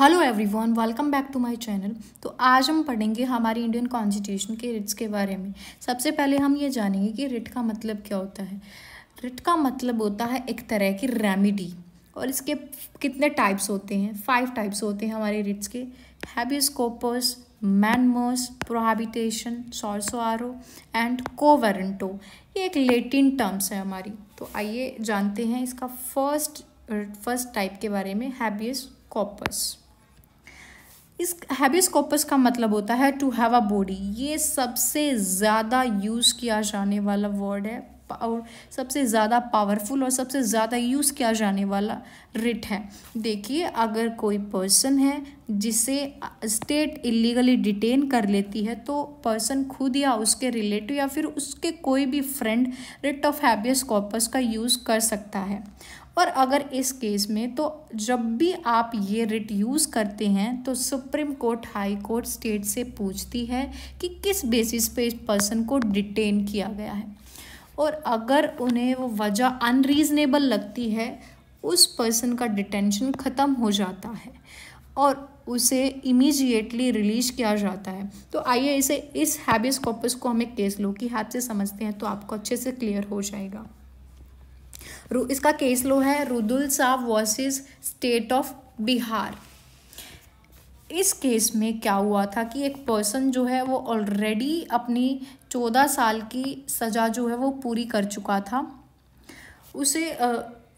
hello everyone welcome back to my channel तो आज हम पढ़ेंगे हमारी इंडियन कॉन्स्टिट्यूशन के रिट्स के बारे में सबसे पहले हम ये जानेंगे कि रिट का मतलब क्या होता है रिट का मतलब होता है एक तरह की रेमेडी और इसके कितने टाइप्स होते हैं फाइव टाइप्स होते हैं हमारे रिट्स के हैबियस मैनमोस प्रोहाबिटेशन सॉर्सोआरो एंड कोवरेंटो ये एक लेटिन टर्म्स है हमारी तो आइए जानते हैं इसका फर्स्ट फर्स्ट टाइप के बारे में हैबियस कॉपर्स इस हैबिस कॉपस का मतलब होता है टू हैव अ बॉडी ये सबसे ज़्यादा यूज़ किया जाने वाला वर्ड है और सबसे ज़्यादा पावरफुल और सबसे ज़्यादा यूज़ किया जाने वाला रिट है देखिए अगर कोई पर्सन है जिसे स्टेट इलीगली डिटेन कर लेती है तो पर्सन खुद या उसके रिलेटिव या फिर उसके कोई भी friend writ of habeas corpus का यूज़ कर सकता है और अगर इस केस में तो जब भी आप ये रिट यूज़ करते हैं तो supreme court high court state से पूछती है कि किस बेसिस पे इस पर्सन को डिटेन किया गया है और अगर उन्हें वो वजह अनरीजनेबल लगती है उस पर्सन का डिटेंशन ख़त्म हो जाता है और उसे इमीजिएटली रिलीज किया जाता है तो आइए इसे इस हैबिस कॉपस को हम एक केस लो की हाथ से समझते हैं तो आपको अच्छे से क्लियर हो जाएगा इसका केस लो है रुदुल साहब वर्सेस स्टेट ऑफ बिहार इस केस में क्या हुआ था कि एक पर्सन जो है वो ऑलरेडी अपनी चौदह साल की सज़ा जो है वो पूरी कर चुका था उसे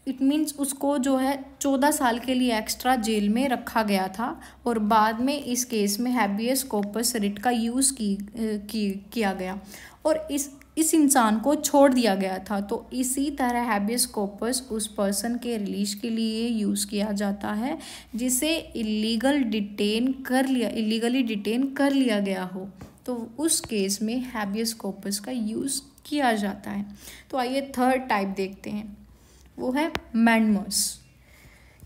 इट मीन्स उसको जो है चौदह साल के लिए एक्स्ट्रा जेल में रखा गया था और बाद में इस केस में हैबियस कोपस रिट का यूज़ की, की किया गया और इस इस इंसान को छोड़ दिया गया था तो इसी तरह हैबियस कॉपस उस पर्सन के रिलीज के लिए यूज़ किया जाता है जिसे इलीगल डिटेन कर लिया इलीगली डिटेन कर लिया गया हो तो उस केस में हैबियस कॉपस का यूज़ किया जाता है तो आइए थर्ड टाइप देखते हैं वो है मैंडमस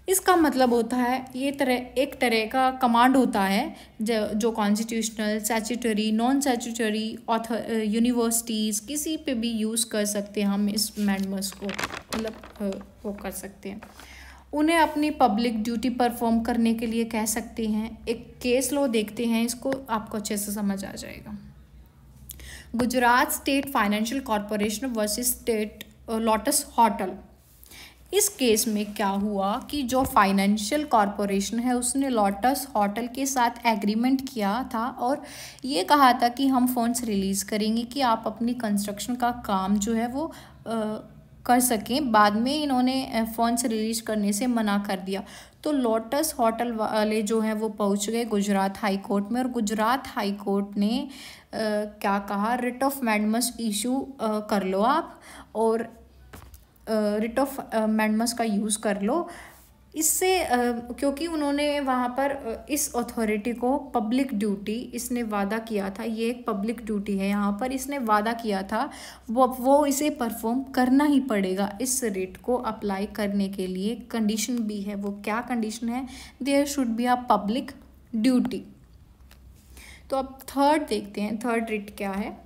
इसका मतलब होता है ये तरह एक तरह का कमांड होता है जो constitutional statutory non statutory or universities किसी पे भी यूज़ कर सकते हैं हम इस मैंडमस को मतलब वो कर सकते हैं उन्हें अपनी पब्लिक ड्यूटी परफॉर्म करने के लिए कह सकते हैं एक केस लॉ देखते हैं इसको आपको अच्छे से समझ आ जाएगा Gujarat state financial corporation versus state lotus hotel इस केस में क्या हुआ कि जो फाइनेंशियल कॉरपोरेशन है उसने लॉटस होटल के साथ एग्रीमेंट किया था और ये कहा था कि हम फंड्स रिलीज़ करेंगे कि आप अपनी कंस्ट्रक्शन का काम जो है वो आ, कर सकें बाद में इन्होंने फंड्स रिलीज करने से मना कर दिया तो लोटस होटल वाले जो हैं वो पहुंच गए गुजरात हाई कोर्ट में और गुजरात हाई कोर्ट ने आ, क्या कहा रिट ऑफ मैडमस इशू कर लो आप और रिट ऑफ मैंडमस का यूज़ कर लो इससे क्योंकि उन्होंने वहाँ पर इस अथॉरिटी को पब्लिक ड्यूटी इसने वादा किया था ये एक पब्लिक ड्यूटी है यहाँ पर इसने वादा किया था वो वो इसे परफॉर्म करना ही पड़ेगा इस रेट को अप्लाई करने के लिए कंडीशन भी है वो क्या कंडीशन है there should be a public duty तो अब थर्ड देखते हैं थर्ड रेट क्या है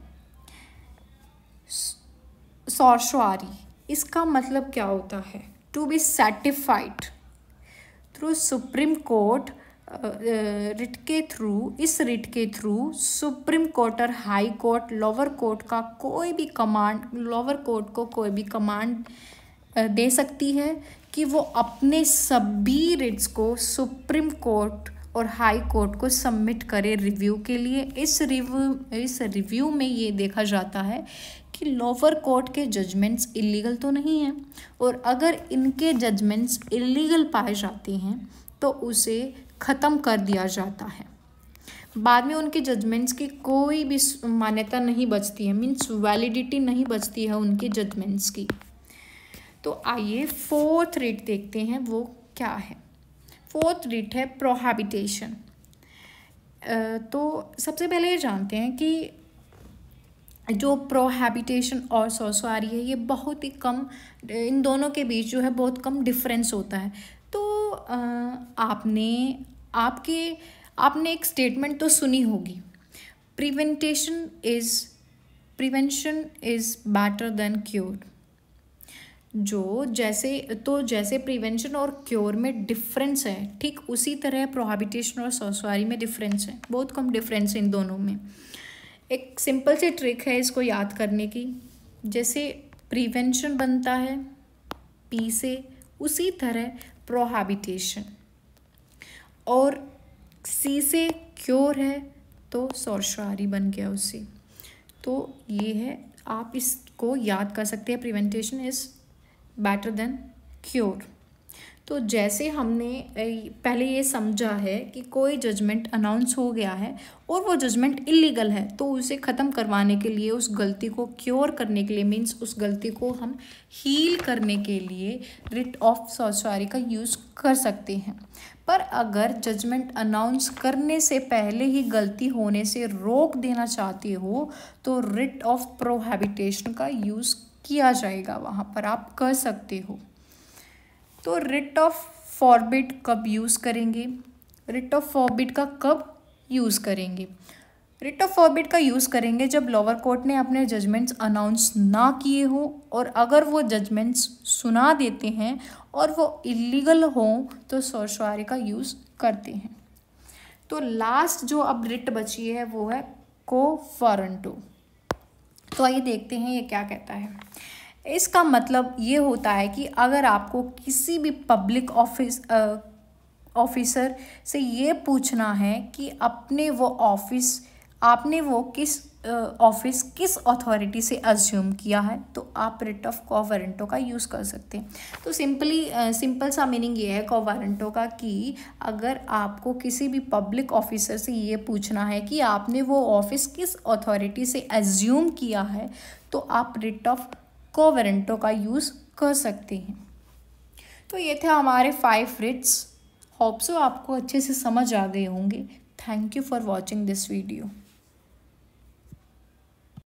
सौरशवारी इसका मतलब क्या होता है to be certified through supreme court writ के थ्रू इस रिट के थ्रू सुप्रीम कोर्ट और हाई कोर्ट लोअर कोर्ट का कोई भी कमांड लोअर कोर्ट को कोई भी कमांड दे सकती है कि वो अपने सभी रिट्स को सुप्रीम कोर्ट और हाई कोर्ट को सबमिट करे रिव्यू के लिए इस रिव्यू इस रिव्यू में ये देखा जाता है कि लोअर कोर्ट के जजमेंट्स इलीगल तो नहीं हैं और अगर इनके जजमेंट्स इलीगल पाए जाते हैं तो उसे ख़त्म कर दिया जाता है बाद में उनके जजमेंट्स की कोई भी मान्यता नहीं बचती है मीन्स वैलिडिटी नहीं बचती है उनके जजमेंट्स की तो आइए फोर्थ रिट देखते हैं वो क्या है फोर्थ रिट है प्रोहैबिटेशन तो सबसे पहले ये जानते हैं कि जो प्रोहैबिटेशन और सोसवारी है ये बहुत ही कम इन दोनों के बीच जो है बहुत कम डिफरेंस होता है तो आपने आपके आपने एक स्टेटमेंट तो सुनी होगी prevention is prevention is better than cure जो जैसे तो जैसे प्रिवेंशन और क्योर में डिफरेंस है ठीक उसी तरह प्रोहैबिटेशन और ससुआरी में डिफरेंस है बहुत कम डिफरेंस है इन दोनों में एक सिंपल सी ट्रिक है इसको याद करने की जैसे प्रिवेंशन बनता है पी से उसी तरह प्रोहाबिटेशन और सी से क्योर है तो सौरशारी बन गया उससे तो ये है आप इसको याद कर सकते हैं prevention is better than cure तो जैसे हमने पहले ये समझा है कि कोई जजमेंट अनाउंस हो गया है और वो जजमेंट इलीगल है तो उसे ख़त्म करवाने के लिए उस गलती को क्योर करने के लिए मीन्स उस गलती को हम हील करने के लिए रिट ऑफ सॉसारी का यूज़ कर सकते हैं पर अगर जजमेंट अनाउंस करने से पहले ही गलती होने से रोक देना चाहते हो तो रिट ऑफ प्रोहैबिटेशन का यूज़ किया जाएगा वहाँ पर आप कर सकते हो तो रिट ऑफ फॉरबिट कब यूज़ करेंगे रिट ऑफ फॉर्बिट का कब यूज़ करेंगे रिट ऑफ फॉर्बिट का यूज़ करेंगे जब लोअर कोर्ट ने अपने जजमेंट्स अनाउंस ना किए हो और अगर वो जजमेंट्स सुना देते हैं और वो इलीगल हों तो सोशवारे का यूज़ करते हैं तो लास्ट जो अब रिट बची है वो है को फॉरन टू तो आइए देखते हैं ये क्या कहता है इसका मतलब ये होता है कि अगर आपको किसी भी पब्लिक ऑफिस ऑफिसर से ये पूछना है कि अपने वो ऑफिस आपने वो किस ऑफिस किस अथॉरिटी से अज्यूम किया है तो आप रिट ऑफ कॉवारंटो का यूज़ कर सकते हैं तो सिंपली सिंपल सा मीनिंग ये है कॉवारंटो का कि अगर आपको किसी भी पब्लिक ऑफिसर से ये पूछना है कि आपने वो ऑफिस किस अथॉरिटी से अज्यूम किया है तो आप रिट ऑफ कोवेरेंटों का यूज़ कर सकते हैं तो ये थे हमारे फाइव रिट्स होप्सो आपको अच्छे से समझ आ गए होंगे thank you for watching this video